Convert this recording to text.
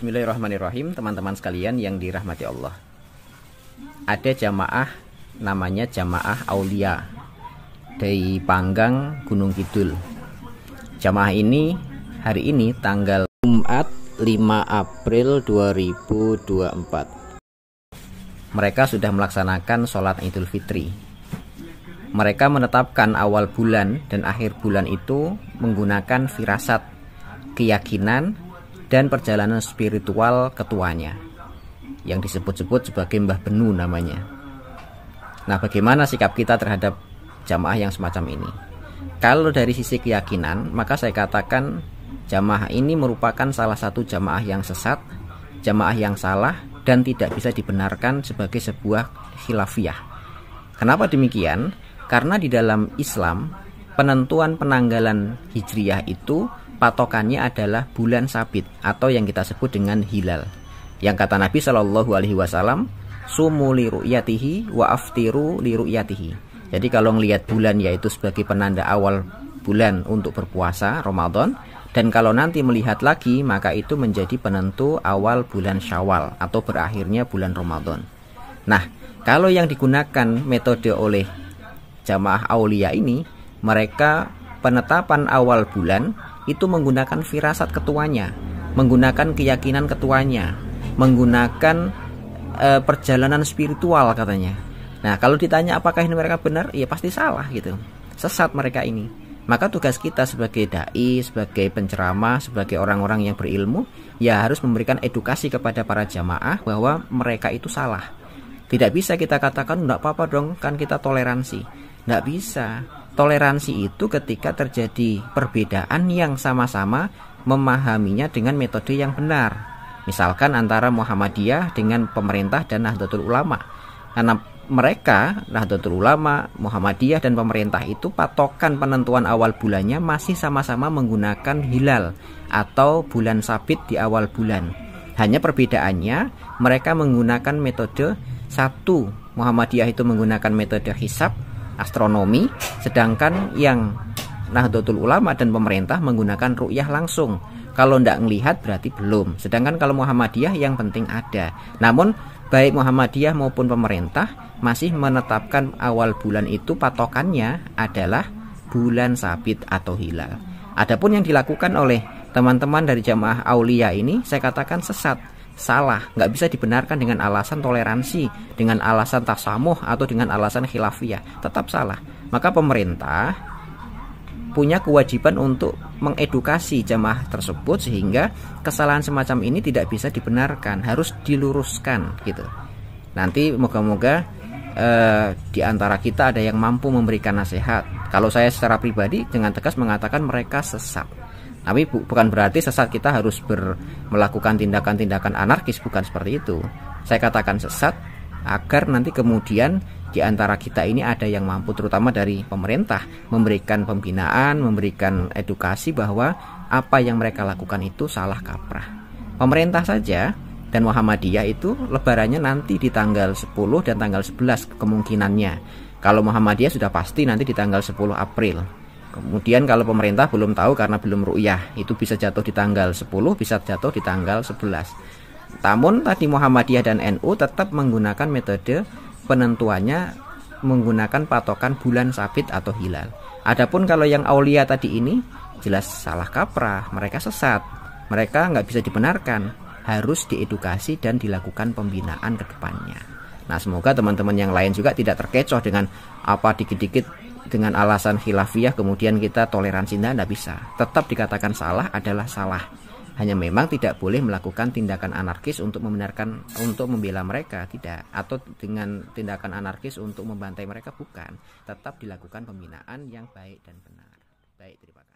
Bismillahirrahmanirrahim, teman-teman sekalian yang dirahmati Allah. Ada jamaah namanya jamaah Aulia dari Panggang Gunung Kidul. Jamaah ini hari ini tanggal Jumat 5 April 2024. Mereka sudah melaksanakan sholat Idul Fitri. Mereka menetapkan awal bulan dan akhir bulan itu menggunakan firasat, keyakinan, dan perjalanan spiritual ketuanya yang disebut-sebut sebagai Mbah Benu namanya. Nah, bagaimana sikap kita terhadap jamaah yang semacam ini? Kalau dari sisi keyakinan, maka saya katakan jamaah ini merupakan salah satu jamaah yang sesat, jamaah yang salah dan tidak bisa dibenarkan sebagai sebuah khilafiyah. Kenapa demikian? Karena di dalam Islam penentuan penanggalan hijriyah itu patokannya adalah bulan sabit atau yang kita sebut dengan hilal. Yang kata Nabi Shallallahu Alaihi Wasallam, sumu li wa aftiru li yatihi. Jadi kalau ngelihat bulan yaitu sebagai penanda awal bulan untuk berpuasa Ramadan dan kalau nanti melihat lagi maka itu menjadi penentu awal bulan Syawal atau berakhirnya bulan Ramadan. Nah, kalau yang digunakan metode oleh jamaah aulia ini mereka penetapan awal bulan itu menggunakan firasat ketuanya, menggunakan keyakinan ketuanya, menggunakan e, perjalanan spiritual katanya. Nah, kalau ditanya apakah ini mereka benar? Ya pasti salah gitu. Sesat mereka ini. Maka tugas kita sebagai dai, sebagai penceramah, sebagai orang-orang yang berilmu, ya harus memberikan edukasi kepada para jamaah bahwa mereka itu salah. Tidak bisa kita katakan, tidak apa-apa dong, kan kita toleransi. Tidak bisa Toleransi itu ketika terjadi perbedaan yang sama-sama memahaminya dengan metode yang benar. Misalkan antara Muhammadiyah dengan pemerintah dan Nahdlatul Ulama. Karena mereka, Nahdlatul Ulama, Muhammadiyah dan pemerintah itu patokan penentuan awal bulannya masih sama-sama menggunakan hilal atau bulan sabit di awal bulan. Hanya perbedaannya mereka menggunakan metode satu Muhammadiyah itu menggunakan metode hisab astronomi, sedangkan yang Nahdlatul Ulama dan pemerintah menggunakan ru'yah langsung. Kalau tidak melihat berarti belum. Sedangkan kalau Muhammadiyah yang penting ada. Namun baik Muhammadiyah maupun pemerintah masih menetapkan awal bulan itu patokannya adalah bulan sabit atau hilal. Adapun yang dilakukan oleh teman-teman dari jamaah aulia ini saya katakan sesat salah, nggak bisa dibenarkan dengan alasan toleransi, dengan alasan tasamuh atau dengan alasan khilafiyah, tetap salah. Maka pemerintah punya kewajiban untuk mengedukasi jemaah tersebut sehingga kesalahan semacam ini tidak bisa dibenarkan, harus diluruskan gitu. Nanti moga-moga eh, di antara kita ada yang mampu memberikan nasihat. Kalau saya secara pribadi dengan tegas mengatakan mereka sesat tapi bu, bukan berarti sesat kita harus ber, melakukan tindakan-tindakan anarkis bukan seperti itu saya katakan sesat agar nanti kemudian di antara kita ini ada yang mampu terutama dari pemerintah memberikan pembinaan, memberikan edukasi bahwa apa yang mereka lakukan itu salah kaprah. Pemerintah saja dan Muhammadiyah itu lebarannya nanti di tanggal 10 dan tanggal 11 kemungkinannya. Kalau Muhammadiyah sudah pasti nanti di tanggal 10 April. Kemudian kalau pemerintah belum tahu karena belum ru'yah, itu bisa jatuh di tanggal 10, bisa jatuh di tanggal 11. Namun tadi Muhammadiyah dan NU tetap menggunakan metode penentuannya menggunakan patokan bulan sabit atau hilal. Adapun kalau yang aulia tadi ini jelas salah kaprah, mereka sesat, mereka nggak bisa dibenarkan, harus diedukasi dan dilakukan pembinaan ke depannya. Nah semoga teman-teman yang lain juga tidak terkecoh dengan apa dikit-dikit dengan alasan khilafiyah kemudian kita toleransi tidak bisa. Tetap dikatakan salah adalah salah. Hanya memang tidak boleh melakukan tindakan anarkis untuk membenarkan untuk membela mereka, tidak. Atau dengan tindakan anarkis untuk membantai mereka bukan. Tetap dilakukan pembinaan yang baik dan benar. Baik, terima kasih.